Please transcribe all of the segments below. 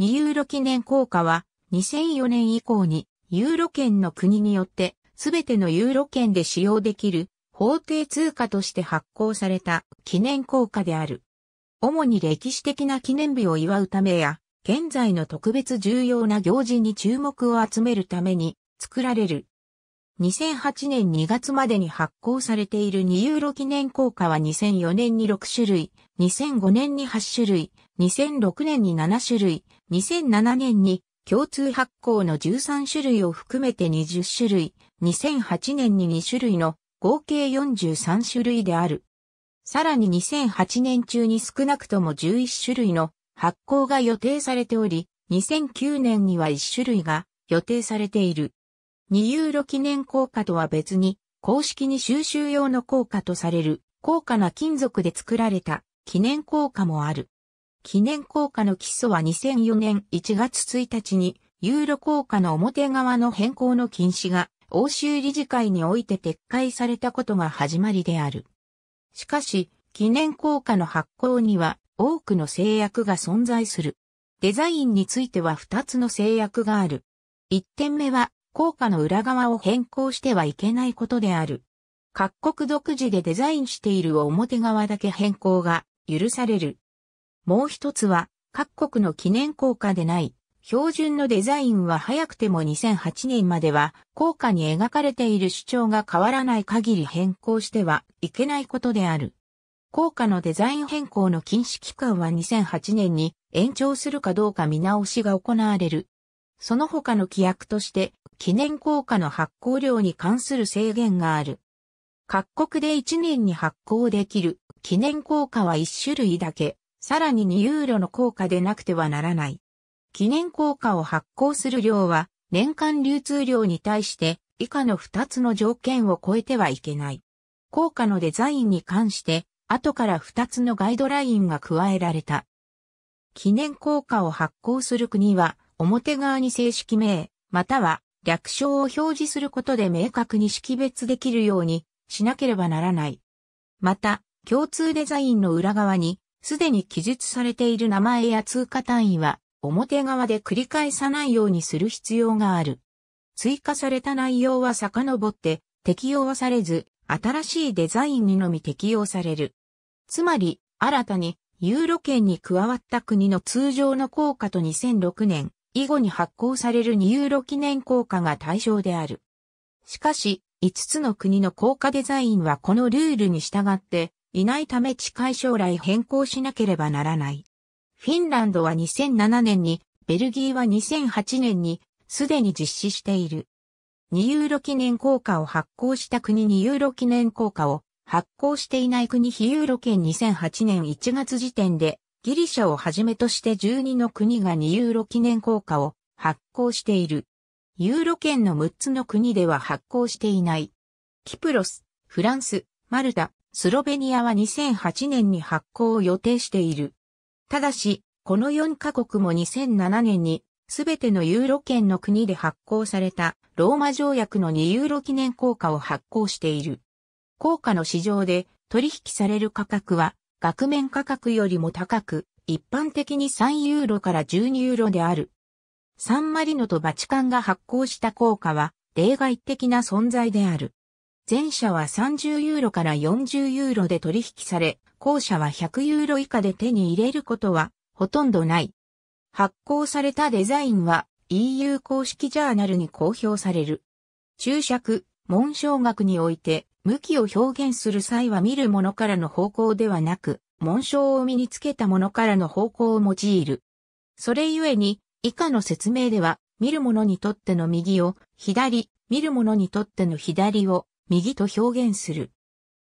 2ユーロ記念硬貨は2004年以降にユーロ圏の国によってすべてのユーロ圏で使用できる法定通貨として発行された記念硬貨である。主に歴史的な記念日を祝うためや、現在の特別重要な行事に注目を集めるために作られる。2008年2月までに発行されている2ユーロ記念硬貨は2004年に6種類、2005年に8種類、2006年に7種類、2007年に共通発行の13種類を含めて20種類、2008年に2種類の合計43種類である。さらに2008年中に少なくとも11種類の発行が予定されており、2009年には1種類が予定されている。2ユーロ記念硬貨とは別に、公式に収集用の硬貨とされる、高価な金属で作られた記念硬貨もある。記念硬貨の基礎は2004年1月1日に、ユーロ硬貨の表側の変更の禁止が、欧州理事会において撤回されたことが始まりである。しかし、記念硬貨の発行には多くの制約が存在する。デザインについては2つの制約がある。1点目は、硬貨の裏側を変更してはいけないことである。各国独自でデザインしている表側だけ変更が許される。もう一つは、各国の記念硬貨でない、標準のデザインは早くても2008年までは、硬貨に描かれている主張が変わらない限り変更してはいけないことである。硬貨のデザイン変更の禁止期間は2008年に延長するかどうか見直しが行われる。その他の規約として、記念硬貨の発行量に関する制限がある。各国で1年に発行できる記念硬貨は1種類だけ、さらに2ユーロの硬貨でなくてはならない。記念硬貨を発行する量は年間流通量に対して以下の2つの条件を超えてはいけない。硬貨のデザインに関して後から2つのガイドラインが加えられた。記念硬貨を発行する国は表側に正式名または略称を表示することで明確に識別できるようにしなければならない。また、共通デザインの裏側に、すでに記述されている名前や通貨単位は、表側で繰り返さないようにする必要がある。追加された内容は遡って、適用はされず、新しいデザインにのみ適用される。つまり、新たに、ユーロ圏に加わった国の通常の効果と2006年以後に発行される2ユーロ記念効果が対象である。しかし、5つの国の効果デザインはこのルールに従っていないため近い将来変更しなければならない。フィンランドは2007年に、ベルギーは2008年に、すでに実施している。2ユーロ記念硬貨を発行した国2ユーロ記念硬貨を発行していない国非ユーロ圏2008年1月時点でギリシャをはじめとして12の国が2ユーロ記念硬貨を発行している。ユーロ圏の6つの国では発行していない。キプロス、フランス、マルタ、スロベニアは2008年に発行を予定している。ただし、この4カ国も2007年に、すべてのユーロ圏の国で発行されたローマ条約の2ユーロ記念硬貨を発行している。硬貨の市場で取引される価格は、額面価格よりも高く、一般的に3ユーロから12ユーロである。サンマリノとバチカンが発行した硬貨は例外的な存在である。前者は30ユーロから40ユーロで取引され、後者は100ユーロ以下で手に入れることはほとんどない。発行されたデザインは EU 公式ジャーナルに公表される。注釈、文章学において、向きを表現する際は見るものからの方向ではなく、紋章を身につけたものからの方向を用いる。それゆえに、以下の説明では、見る者にとっての右を左、見る者にとっての左を右と表現する。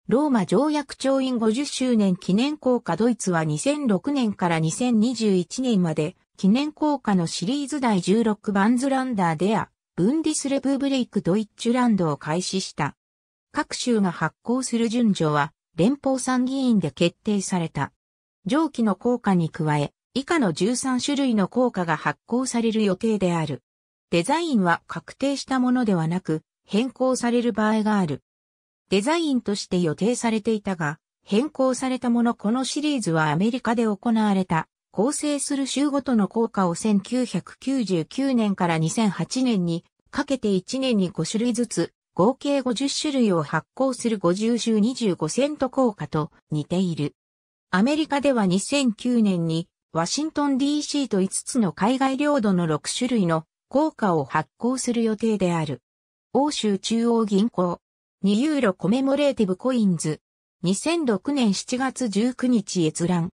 ローマ条約調印50周年記念硬貨ドイツは2006年から2021年まで記念硬貨のシリーズ第16番ズランダーデア、ブンディスレブブレイクドイッチュランドを開始した。各州が発行する順序は連邦参議院で決定された。上記の硬貨に加え、以下の13種類の硬貨が発行される予定である。デザインは確定したものではなく、変更される場合がある。デザインとして予定されていたが、変更されたものこのシリーズはアメリカで行われた、構成する州ごとの効果を1999年から2008年にかけて1年に5種類ずつ、合計50種類を発行する50州25セント効果と似ている。アメリカでは2009年にワシントン DC と5つの海外領土の6種類の硬貨を発行する予定である。欧州中央銀行、2ユーロコメモレーティブコインズ、2006年7月19日閲覧、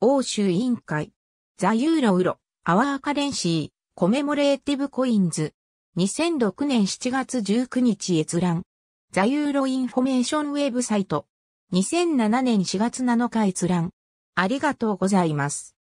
欧州委員会、ザ・ユーロウロ、アワーカレンシー、コメモレーティブコインズ、2006年7月19日閲覧、ザ・ユーロインフォメーションウェブサイト、2007年4月7日閲覧、ありがとうございます。